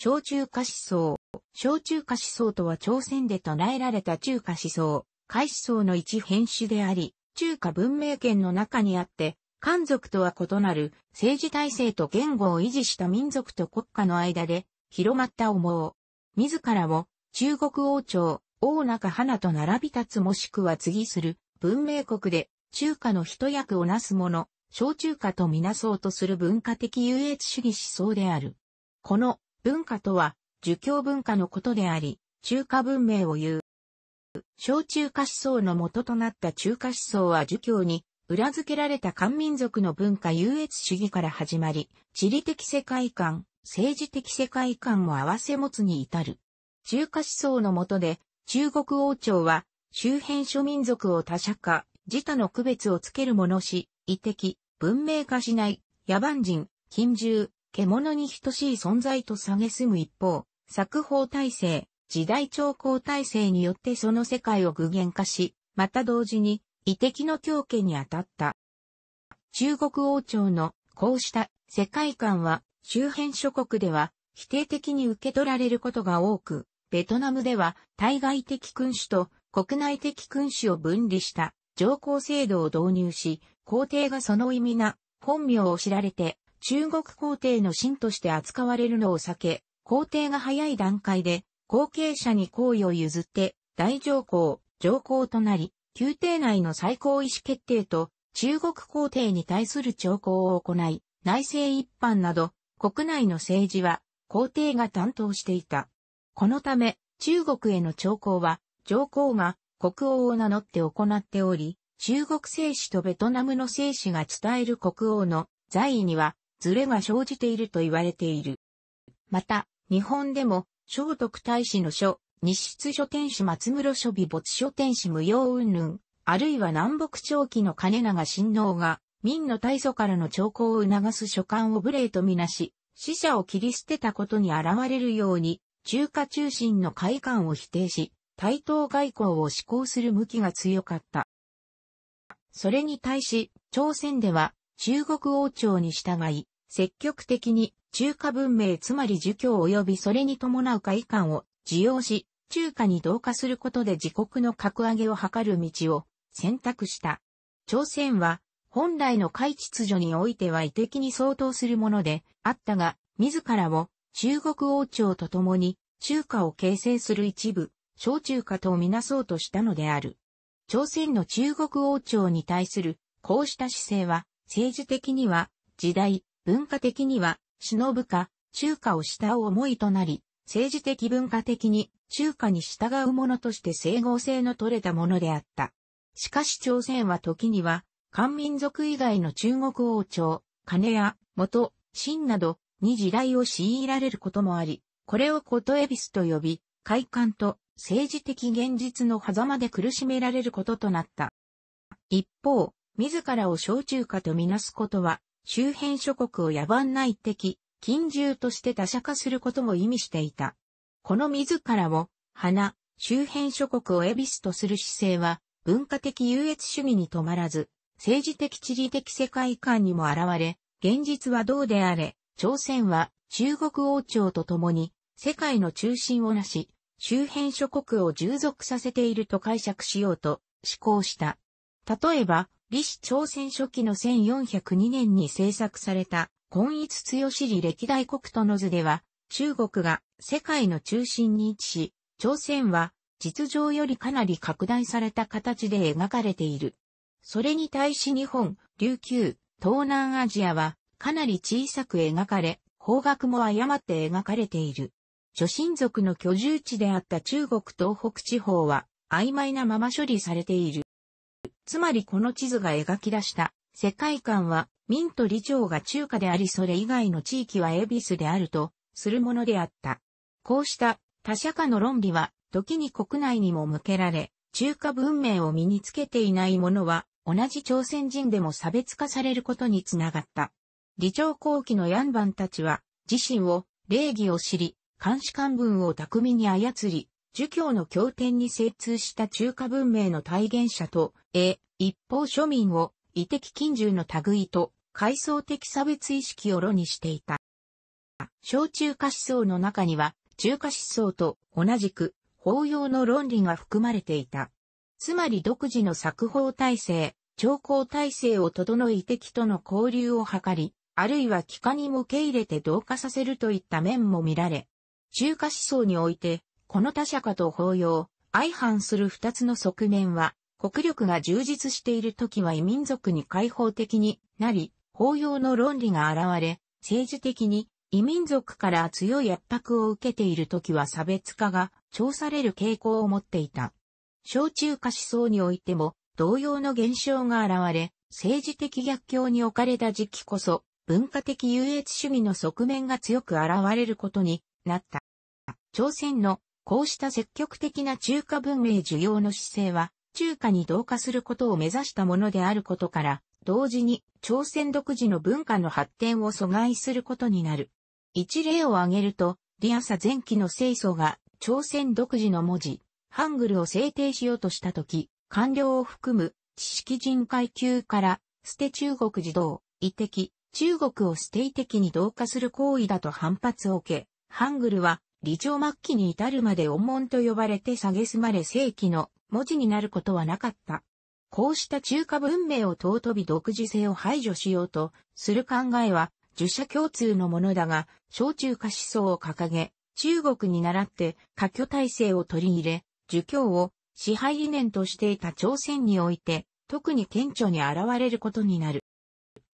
小中華思想。小中華思想とは朝鮮で唱えられた中華思想、海思想の一変種であり、中華文明圏の中にあって、漢族とは異なる政治体制と言語を維持した民族と国家の間で広まった思う。自らを中国王朝、王中花と並び立つもしくは次する文明国で中華の一役をなす者、小中華とみなそうとする文化的優越主義思想である。この文化とは、儒教文化のことであり、中華文明を言う。小中華思想の元となった中華思想は儒教に裏付けられた漢民族の文化優越主義から始まり、地理的世界観、政治的世界観を併せ持つに至る。中華思想の下で、中国王朝は周辺諸民族を他者化、自他の区別をつけるものし、異的、文明化しない、野蛮人、近獣、獣に等しい存在と蔑む一方、作法体制、時代調校体制によってその世界を具現化し、また同時に、異敵の強化にあたった。中国王朝のこうした世界観は周辺諸国では否定的に受け取られることが多く、ベトナムでは対外的君主と国内的君主を分離した上皇制度を導入し、皇帝がその意味な本名を知られて中国皇帝の神として扱われるのを避け、皇帝が早い段階で後継者に行為を譲って大上皇、上皇となり、宮廷内の最高意思決定と中国皇帝に対する朝貢を行い、内政一般など国内の政治は皇帝が担当していた。このため中国への朝貢は上皇が国王を名乗って行っており、中国政史とベトナムの政史が伝える国王の在位にはズレが生じていると言われている。また、日本でも、聖徳太子の書、日出書天使松室書美没書天使無用云々、あるいは南北朝期の金長親王が、民の大祖からの兆候を促す書簡を無礼とみなし、死者を切り捨てたことに現れるように、中華中心の快感を否定し、対等外交を施行する向きが強かった。それに対し、朝鮮では中国王朝に従い、積極的に中華文明つまり儒教及びそれに伴う会館を受容し、中華に同化することで自国の格上げを図る道を選択した。朝鮮は本来の会秩序においては意的に相当するものであったが、自らを中国王朝と共に中華を形成する一部、小中華とみなそうとしたのである。朝鮮の中国王朝に対するこうした姿勢は政治的には時代、文化的には、忍ぶか、中華を慕う思いとなり、政治的文化的に中華に従うものとして整合性の取れたものであった。しかし朝鮮は時には、漢民族以外の中国王朝、金や元、秦などに地雷を強いられることもあり、これをことエビスと呼び、快感と政治的現実の狭間で苦しめられることとなった。一方、自らを小中華とみなすことは、周辺諸国を野蛮な一滴、近獣として他者化することも意味していた。この自らを、花、周辺諸国をエビスとする姿勢は、文化的優越主義に止まらず、政治的地理的世界観にも現れ、現実はどうであれ、朝鮮は中国王朝と共に世界の中心をなし、周辺諸国を従属させていると解釈しようと思考した。例えば、李氏朝鮮初期の1402年に制作された、今一強しり歴代国との図では、中国が世界の中心に位置し、朝鮮は実情よりかなり拡大された形で描かれている。それに対し日本、琉球、東南アジアはかなり小さく描かれ、方角も誤って描かれている。諸親族の居住地であった中国東北地方は曖昧なまま処理されている。つまりこの地図が描き出した世界観は、民と理長が中華でありそれ以外の地域は恵比寿であると、するものであった。こうした他者化の論理は、時に国内にも向けられ、中華文明を身につけていない者は、同じ朝鮮人でも差別化されることにつながった。理長後期のヤンバンたちは、自身を、礼儀を知り、監視官文を巧みに操り、儒教の経典に精通した中華文明の体現者と、え、一方庶民を、異的近従の類と、階層的差別意識を炉にしていた。小中華思想の中には、中華思想と同じく、法要の論理が含まれていた。つまり独自の作法体制、調校体制を整い敵との交流を図り、あるいは帰化にも受け入れて同化させるといった面も見られ、中華思想においてこの他者かと法要、相反する二つの側面は、国力が充実している時は異民族に開放的になり、法要の論理が現れ、政治的に異民族から強い圧迫を受けている時は差別化が調される傾向を持っていた。小中華思想においても同様の現象が現れ、政治的逆境に置かれた時期こそ文化的優越主義の側面が強く現れることになった。朝鮮のこうした積極的な中華文明需要の姿勢は、中華に同化することを目指したものであることから、同時に朝鮮独自の文化の発展を阻害することになる。一例を挙げると、リアサ前期の清楚が朝鮮独自の文字、ハングルを制定しようとしたとき、官僚を含む知識人階級から、捨て中国児童、異的、中国を捨て異的に同化する行為だと反発を受け、ハングルは理朝末期に至るまで恩門と呼ばれて蔑まれ正規の文字になることはなかった。こうした中華文明を尊び独自性を排除しようとする考えは、儒者共通のものだが、小中華思想を掲げ、中国に倣って科居体制を取り入れ、儒教を支配理念としていた朝鮮において、特に顕著に現れることになる。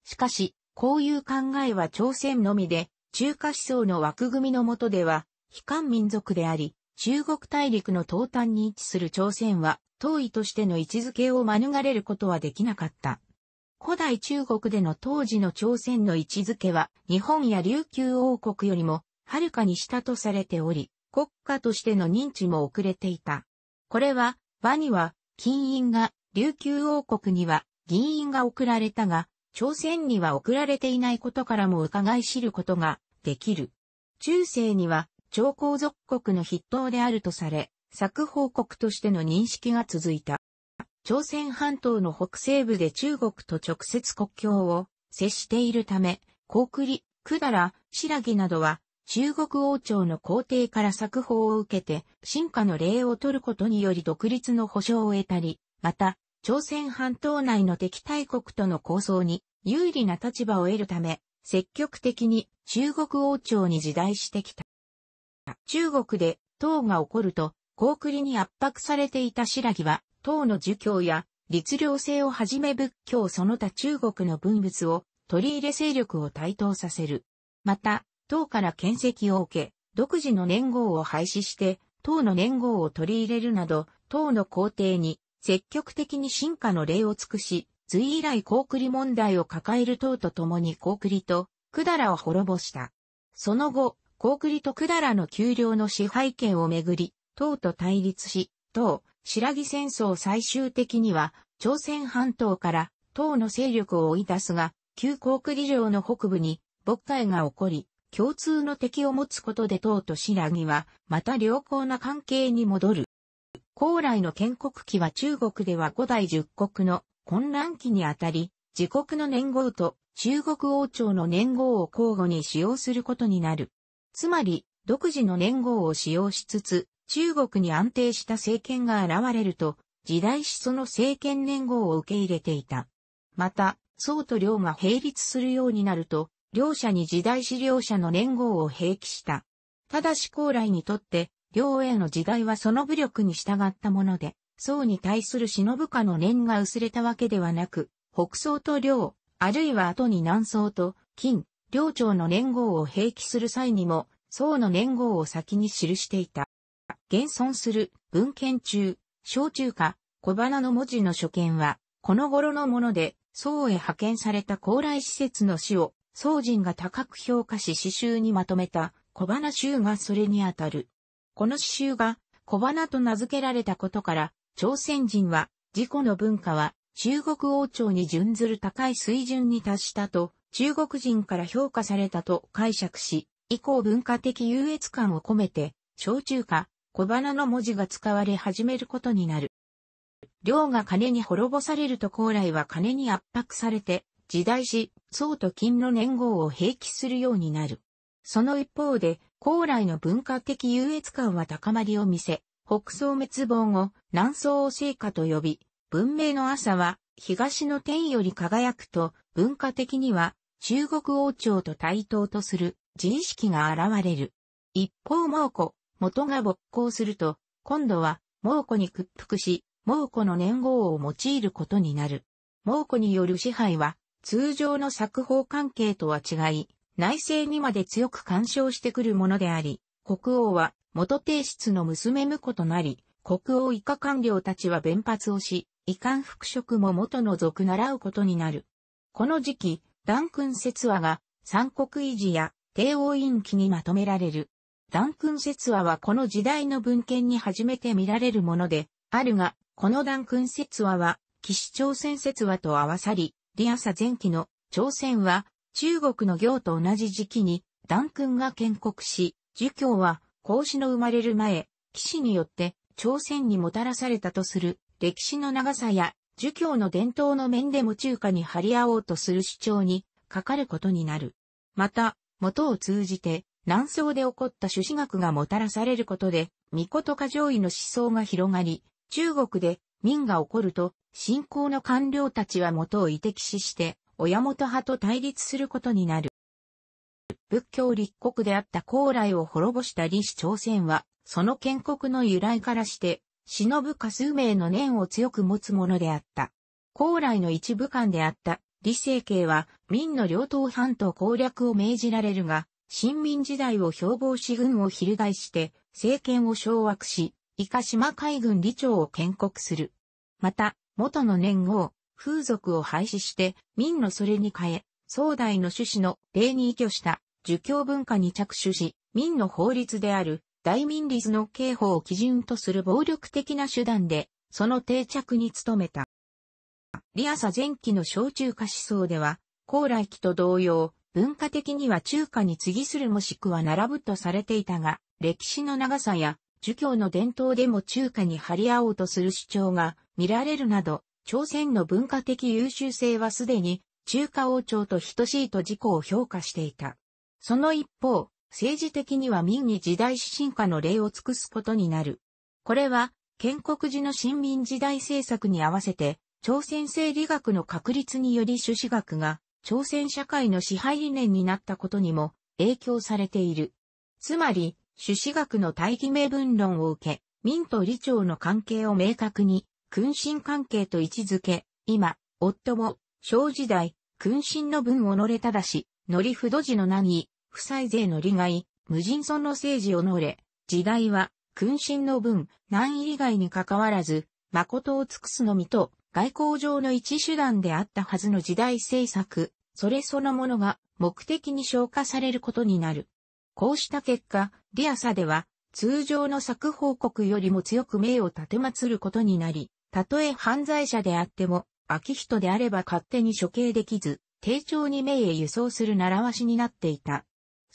しかし、こういう考えは朝鮮のみで、中華思想の枠組みの下では、非漢民族であり、中国大陸の東端に位置する朝鮮は、東位としての位置づけを免れることはできなかった。古代中国での当時の朝鮮の位置づけは、日本や琉球王国よりも、はるかに下とされており、国家としての認知も遅れていた。これは、和には、金印が、琉球王国には、銀印が送られたが、朝鮮には送られていないことからも伺い知ることができる。中世には超皇族国の筆頭であるとされ、作報国としての認識が続いた。朝鮮半島の北西部で中国と直接国境を接しているため、高栗、百済、白木などは中国王朝の皇帝から作法を受けて、進化の礼を取ることにより独立の保障を得たり、また、朝鮮半島内の敵対国との構想に有利な立場を得るため、積極的に中国王朝に時代してきた。中国で唐が起こると、高栗に圧迫されていた白木は、唐の儒教や律令制をはじめ仏教その他中国の文物を取り入れ勢力を台頭させる。また、唐から建石を受け、独自の年号を廃止して、唐の年号を取り入れるなど、唐の皇帝に積極的に進化の礼を尽くし、隋以来高栗問題を抱える唐と共に高栗と百済を滅ぼした。その後、高栗徳田らの丘陵の支配権をめぐり、党と対立し、党、白木戦争最終的には、朝鮮半島から党の勢力を追い出すが、旧高栗城の北部に、渤海が起こり、共通の敵を持つことで党と白木は、また良好な関係に戻る。高麗の建国期は中国では五代十国の混乱期にあたり、自国の年号と中国王朝の年号を交互に使用することになる。つまり、独自の年号を使用しつつ、中国に安定した政権が現れると、時代史その政権年号を受け入れていた。また、宋と領が並立するようになると、両者に時代史両者の年号を併記した。ただし高麗にとって、領への時代はその武力に従ったもので、宋に対する忍部下の年が薄れたわけではなく、北宋と領、あるいは後に南宋と、金、領長の年号を併記する際にも、宋の年号を先に記していた。現存する文献中、小中華、小花の文字の所見は、この頃のもので、宋へ派遣された高麗施設の詩を、宋人が高く評価し詩集にまとめた小花集がそれにあたる。この詩集が小花と名付けられたことから、朝鮮人は、自己の文化は中国王朝に準ずる高い水準に達したと中国人から評価されたと解釈し、以降文化的優越感を込めて、小中華、小花の文字が使われ始めることになる。量が金に滅ぼされると高麗は金に圧迫されて、時代し、宋と金の年号を併記するようになる。その一方で、高麗の文化的優越感は高まりを見せ、北宋滅亡後、南宋を聖火と呼び、文明の朝は、東の天より輝くと、文化的には、中国王朝と対等とする自意識が現れる。一方猛虎、元が勃興すると、今度は猛虎に屈服し、猛虎の年号を用いることになる。猛虎による支配は、通常の作法関係とは違い、内政にまで強く干渉してくるものであり、国王は元帝室の娘婿となり、国王以下官僚たちは弁髪をし、遺憾復職も元の族習うことになる。この時期、ランクン説話が、三国維持や、帝王院記にまとめられる。ランクン説話はこの時代の文献に初めて見られるもので、あるが、このランクン説話は、騎士朝鮮説話と合わさり、リアサ前期の朝鮮は、中国の行と同じ時期に、ダン君が建国し、儒教は、孔子の生まれる前、騎士によって、朝鮮にもたらされたとする、歴史の長さや儒教の伝統の面でも中華に張り合おうとする主張にかかることになる。また、元を通じて、南宋で起こった朱子学がもたらされることで、御事か上位の思想が広がり、中国で民が起こると、信仰の官僚たちは元を遺敵視して、親元派と対立することになる。仏教立国であった高麗を滅ぼした李氏朝鮮は、その建国の由来からして、忍ぶか数名の念を強く持つものであった。高麗の一部官であった李成慶は明の両党藩と攻略を命じられるが、新民時代を標榜し軍を翻して、政権を掌握し、伊賀島海軍理長を建国する。また、元の年号、風俗を廃止して、民のそれに変え、壮大の趣旨の礼に依拠した儒教文化に着手し、民の法律である大民律の刑法を基準とする暴力的な手段で、その定着に努めた。リアサ前期の小中華思想では、高来期と同様、文化的には中華に次するもしくは並ぶとされていたが、歴史の長さや、儒教の伝統でも中華に張り合おうとする主張が見られるなど、朝鮮の文化的優秀性はすでに中華王朝と等しいと自己を評価していた。その一方、政治的には民に時代進化の例を尽くすことになる。これは、建国時の新民時代政策に合わせて、朝鮮政理学の確立により朱子学が、朝鮮社会の支配理念になったことにも影響されている。つまり、朱子学の大義名分論を受け、民と李朝の関係を明確に、君臣関係と位置づけ、今、夫も、小時代、君臣の分をれただし、乗り不土時の難易、不採税の利害、無人村の政治をのれ、時代は、君臣の分、難易利害に関わらず、誠を尽くすのみと、外交上の一手段であったはずの時代政策、それそのものが目的に消化されることになる。こうした結果、リアサでは、通常の作報告よりも強く名を立てまつることになり、たとえ犯罪者であっても、秋人であれば勝手に処刑できず、丁重に名へ輸送する習わしになっていた。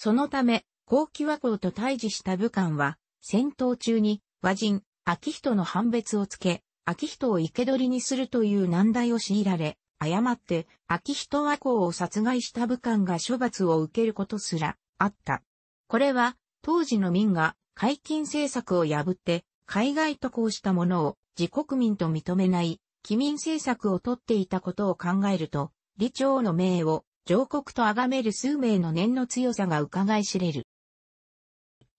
そのため、高期和光と対峙した武官は、戦闘中に和人、秋人の判別をつけ、秋人を生け捕りにするという難題を強いられ、誤って、秋人和光を殺害した武官が処罰を受けることすら、あった。これは、当時の民が、解禁政策を破って、海外渡航したものを自国民と認めない、機民政策をとっていたことを考えると、李朝の命を上国と崇める数名の念の強さが伺い知れる。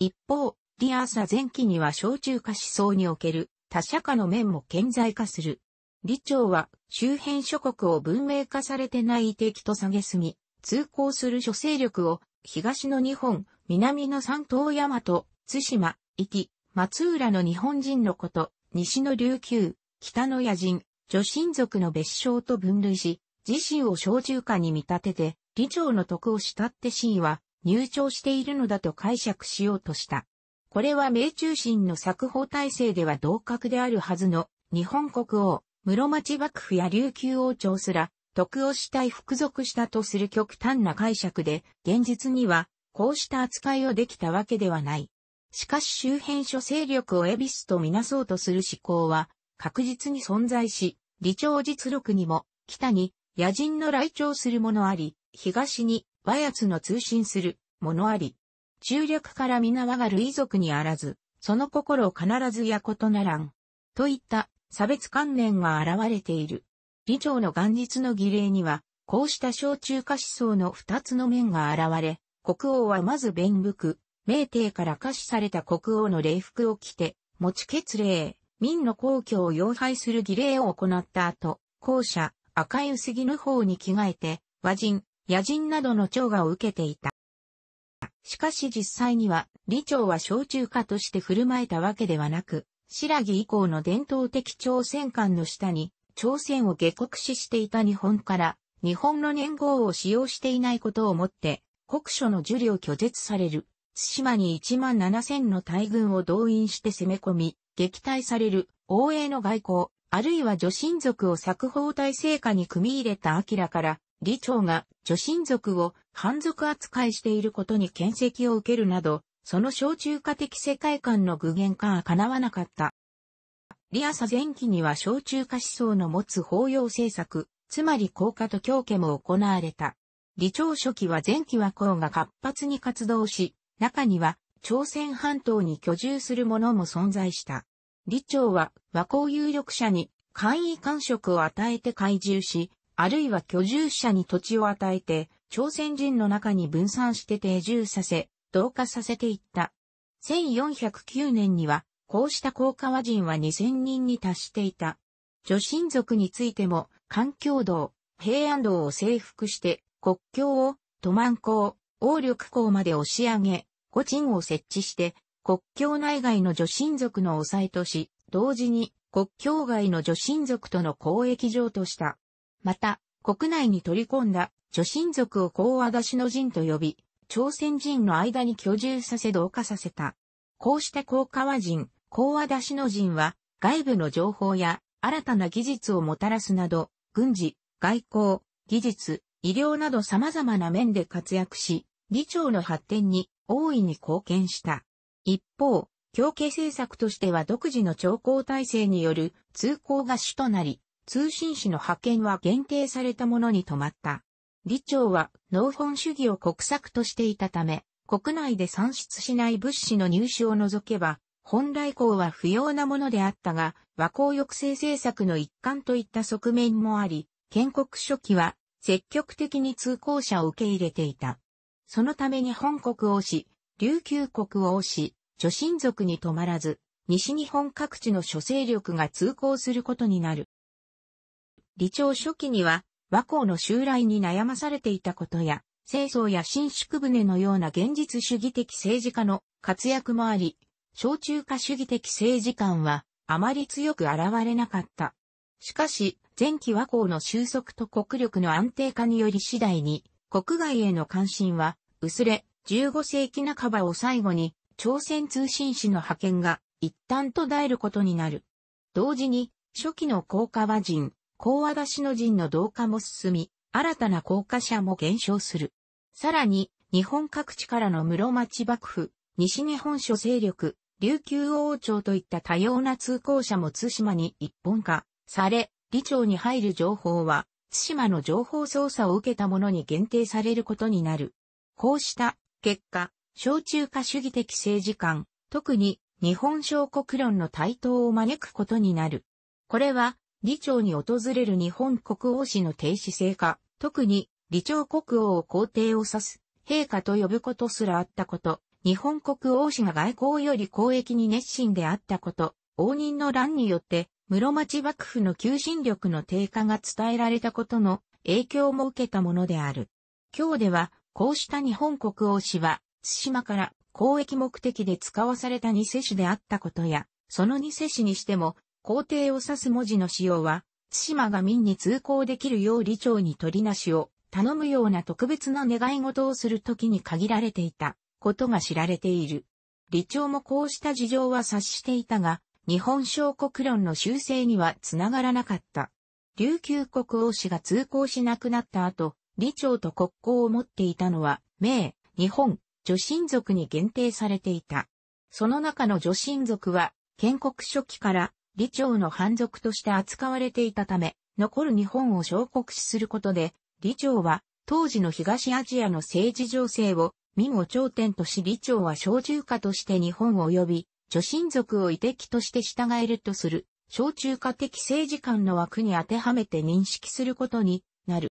一方、ディアーサ前期には小中華思想における他者化の面も顕在化する。李朝は周辺諸国を文明化されてない敵と下げすぎ、通行する諸勢力を東の日本、南の三島大和、津島、行き、松浦の日本人のこと、西の琉球、北の野人、女神族の別称と分類し、自身を小中華に見立てて、李長の徳を慕って真意は入庁しているのだと解釈しようとした。これは明中心の作法体制では同格であるはずの日本国王、室町幕府や琉球王朝すら、徳をしたい服属したとする極端な解釈で、現実には、こうした扱いをできたわけではない。しかし周辺諸勢力をエビスとみなそうとする思考は、確実に存在し、理長実録にも、北に、野人の来庁するものあり、東に和奴の通信するものあり。中略から皆我がる遺族にあらず、その心を必ずやことならん。といった差別観念が現れている。李朝の元日の儀礼には、こうした小中華思想の二つの面が現れ、国王はまず弁服、明帝から可視された国王の礼服を着て、持ち決礼、民の皇居を擁拝する儀礼を行った後、後者、赤い薄着の方に着替えて、和人、野人などの長がを受けていた。しかし実際には、李朝は小中華として振る舞えたわけではなく、白木以降の伝統的朝鮮観の下に、朝鮮を下国死していた日本から、日本の年号を使用していないことをもって、国書の受理を拒絶される。対馬に1万7000の大軍を動員して攻め込み、撃退される、応永の外交、あるいは女神族を作法体制下に組み入れた明から、李長が女神族を反族扱いしていることに見責を受けるなど、その小中華的世界観の具現化は叶わなかった。李朝前期には小中華思想の持つ法要政策、つまり効果と教家も行われた。李朝初期は前期は公が活発に活動し、中には朝鮮半島に居住する者も存在した。李朝は和光有力者に簡易官職を与えて懐柔し、あるいは居住者に土地を与えて、朝鮮人の中に分散して定住させ、同化させていった。1409年には、こうした高川人は2000人に達していた。女神族についても、環境道、平安道を征服して、国境を、都満港、王力港まで押し上げ、五鎮を設置して、国境内外の女神族の抑えとし、同時に国境外の女神族との交易場とした。また、国内に取り込んだ女神族を高和出しの陣と呼び、朝鮮人の間に居住させ同化させた。こうして高川人、高和出しの陣は、外部の情報や新たな技術をもたらすなど、軍事、外交、技術、医療など様々な面で活躍し、議長の発展に大いに貢献した。一方、強化政策としては独自の調校体制による通行が主となり、通信使の派遣は限定されたものに止まった。李長は農本主義を国策としていたため、国内で産出しない物資の入手を除けば、本来港は不要なものであったが、和光抑制政策の一環といった側面もあり、建国初期は積極的に通行者を受け入れていた。そのために本国をし、琉球国をし、諸神族に止まらず、西日本各地の諸勢力が通行することになる。李朝初期には、和光の襲来に悩まされていたことや、清掃や新宿船のような現実主義的政治家の活躍もあり、小中華主義的政治観はあまり強く現れなかった。しかし、前期和光の収束と国力の安定化により次第に、国外への関心は薄れ、15世紀半ばを最後に朝鮮通信使の派遣が一旦途絶えることになる。同時に、初期の高架和人、高和出しの人の同化も進み、新たな高架者も減少する。さらに、日本各地からの室町幕府、西日本諸勢力、琉球王朝といった多様な通行者も津島に一本化され、理庁に入る情報は、津島の情報操作を受けた者に限定されることになる。こうした結果、小中華主義的政治観、特に日本小国論の台頭を招くことになる。これは、李朝に訪れる日本国王氏の停止性化、特に李朝国王を皇帝を指す、陛下と呼ぶことすらあったこと、日本国王氏が外交より交易に熱心であったこと、応仁の乱によって、室町幕府の求心力の低下が伝えられたことの影響も受けたものである。今日では、こうした日本国王氏は、津島から交易目的で使わされた偽紙であったことや、その偽紙にしても、皇帝を指す文字の使用は、津島が民に通行できるよう理長に取りなしを頼むような特別な願い事をするときに限られていたことが知られている。理長もこうした事情は察していたが、日本小国論の修正にはつながらなかった。琉球国王氏が通行しなくなった後、理長と国交を持っていたのは、明、日本、女神族に限定されていた。その中の女神族は、建国初期から李朝の反族として扱われていたため、残る日本を小国視することで、李朝は当時の東アジアの政治情勢を民を頂点とし李朝は小中華として日本を及び、女神族を遺敵として従えるとする、小中華的政治観の枠に当てはめて認識することになる。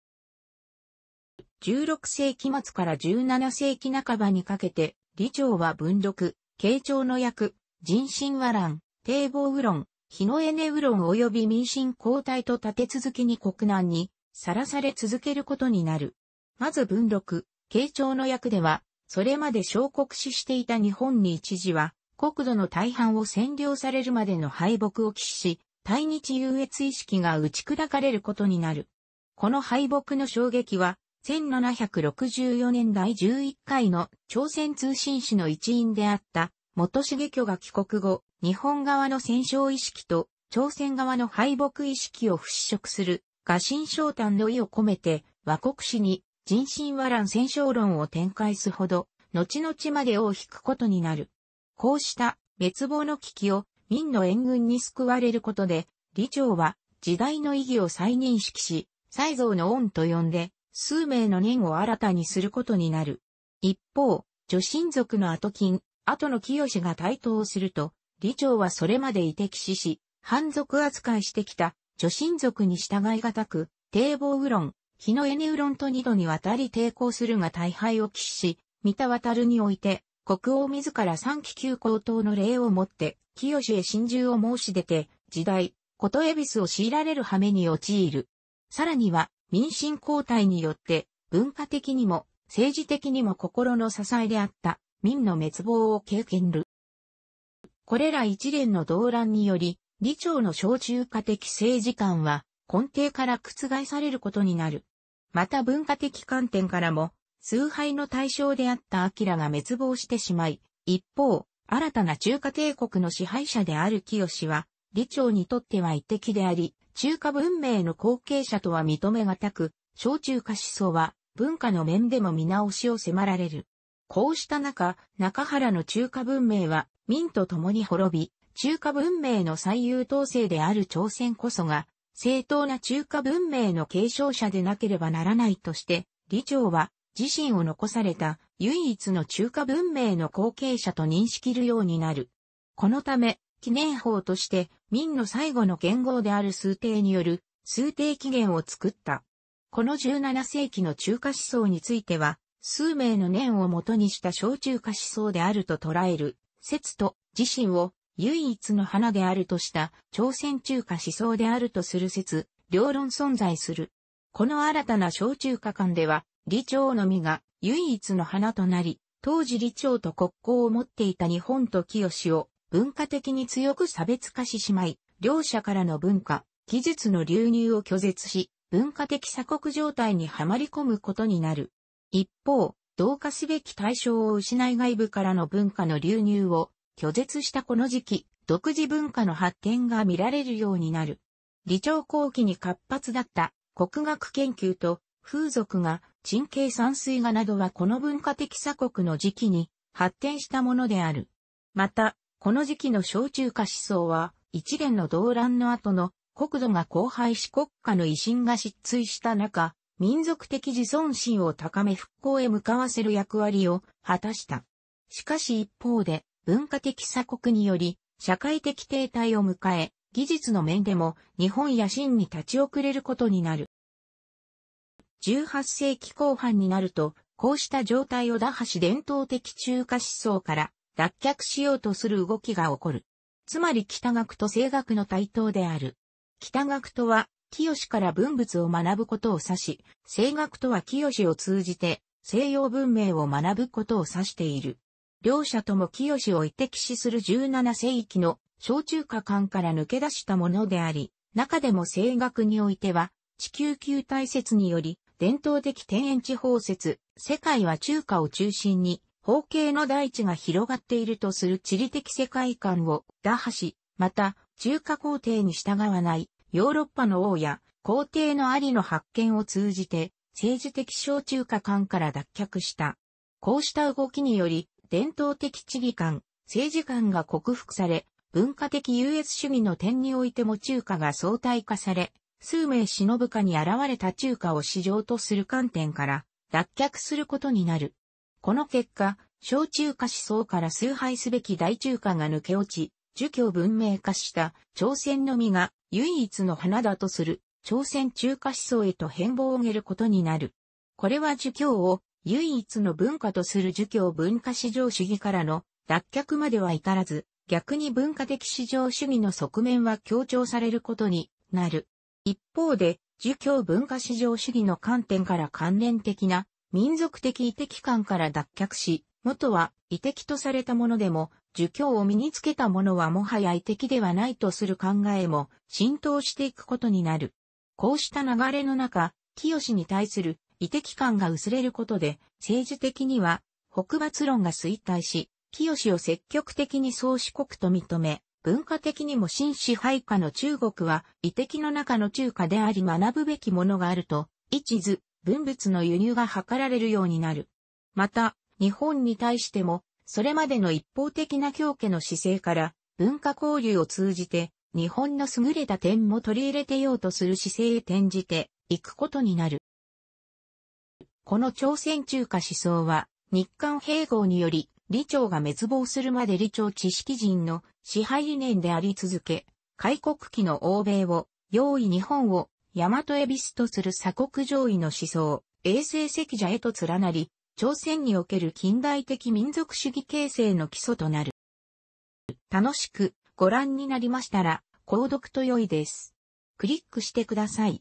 16世紀末から17世紀半ばにかけて、李朝は文禄、慶長の役、人心和乱、堤防ウロン、日のエネウロン及び民心交代と立て続きに国難に、さらされ続けることになる。まず文禄、慶長の役では、それまで小国死していた日本に一時は、国土の大半を占領されるまでの敗北を死し、対日優越意識が打ち砕かれることになる。この敗北の衝撃は、1764年第11回の朝鮮通信使の一員であった元重巨が帰国後、日本側の戦勝意識と朝鮮側の敗北意識を払拭する、画心昇誕の意を込めて、和国史に人心和乱戦勝論を展開すほど、後々までを引くことになる。こうした滅亡の危機を民の援軍に救われることで、李朝は時代の意義を再認識し、才蔵の恩と呼んで、数名の年を新たにすることになる。一方、女親族の後金、後の清が台頭すると、李長はそれまで遺敵死し、反族扱いしてきた女親族に従いがたく、堤防ウロン、日のエネロンと二度にわたり抵抗するが大敗を喫し、三田渡るにおいて、国王自ら三期休校等の礼をもって、清へ真珠を申し出て、時代、こと恵比寿を強いられる羽目に陥る。さらには、民進交代によって文化的にも政治的にも心の支えであった民の滅亡を経験る。これら一連の動乱により、李朝の小中華的政治観は根底から覆されることになる。また文化的観点からも、崇拝の対象であった明が滅亡してしまい、一方、新たな中華帝国の支配者である清は、李朝にとっては一敵であり、中華文明の後継者とは認めがたく、小中華思想は文化の面でも見直しを迫られる。こうした中、中原の中華文明は民と共に滅び、中華文明の最優等生である朝鮮こそが、正当な中華文明の継承者でなければならないとして、李朝は自身を残された唯一の中華文明の後継者と認識るようになる。このため、記念法として民の最後の元号である数帝による数帝起源を作った。この17世紀の中華思想については、数名の年をもとにした小中華思想であると捉える、説と自身を唯一の花であるとした朝鮮中華思想であるとする説、両論存在する。この新たな小中華間では、李朝の実が唯一の花となり、当時李朝と国交を持っていた日本と清を文化的に強く差別化ししまい、両者からの文化、技術の流入を拒絶し、文化的鎖国状態にはまり込むことになる。一方、同化すべき対象を失い外部からの文化の流入を拒絶したこの時期、独自文化の発展が見られるようになる。李長後期に活発だった国学研究と風俗が陳景山水画などはこの文化的鎖国の時期に発展したものである。また、この時期の小中華思想は、一連の動乱の後の国土が荒廃し国家の威信が失墜した中、民族的自尊心を高め復興へ向かわせる役割を果たした。しかし一方で、文化的鎖国により、社会的停滞を迎え、技術の面でも日本や心に立ち遅れることになる。18世紀後半になると、こうした状態を打破し伝統的中華思想から脱却しようとする動きが起こる。つまり北学と西学の対等である。北学とは、清から文物を学ぶことを指し、西学とは清を通じて西洋文明を学ぶことを指している。両者とも清を一滴視する17世紀の小中華間から抜け出したものであり、中でも西学においては、地球球体説により、伝統的天円地方説、世界は中華を中心に方形の大地が広がっているとする地理的世界観を打破し、また、中華皇帝に従わないヨーロッパの王や皇帝のありの発見を通じて、政治的小中華間から脱却した。こうした動きにより、伝統的地理観、政治観が克服され、文化的優越主義の点においても中華が相対化され、数名忍部下に現れた中華を市場とする観点から脱却することになる。この結果、小中華思想から崇拝すべき大中華が抜け落ち、儒教文明化した朝鮮のみが唯一の花だとする朝鮮中華思想へと変貌を得ることになる。これは儒教を唯一の文化とする儒教文化至上主義からの脱却までは至らず、逆に文化的至上主義の側面は強調されることになる。一方で、儒教文化至上主義の観点から関連的な民族的遺跡感から脱却し、元は遺跡とされたものでも、儒教を身につけたものはもはや遺跡ではないとする考えも浸透していくことになる。こうした流れの中、清に対する遺跡感が薄れることで、政治的には北伐論が衰退し、清を積極的に創始国と認め、文化的にも新支配下の中国は遺跡の中の中華であり学ぶべきものがあると、一途、文物の輸入が図られるようになる。また、日本に対しても、それまでの一方的な強化の姿勢から、文化交流を通じて、日本の優れた点も取り入れてようとする姿勢へ転じていくことになる。この朝鮮中華思想は、日韓併合により、李朝が滅亡するまで李朝知識人の支配理念であり続け、開国期の欧米を、用意日本を大和恵比寿とする鎖国上位の思想、衛星赤者へと連なり、朝鮮における近代的民族主義形成の基礎となる。楽しくご覧になりましたら、購読と良いです。クリックしてください。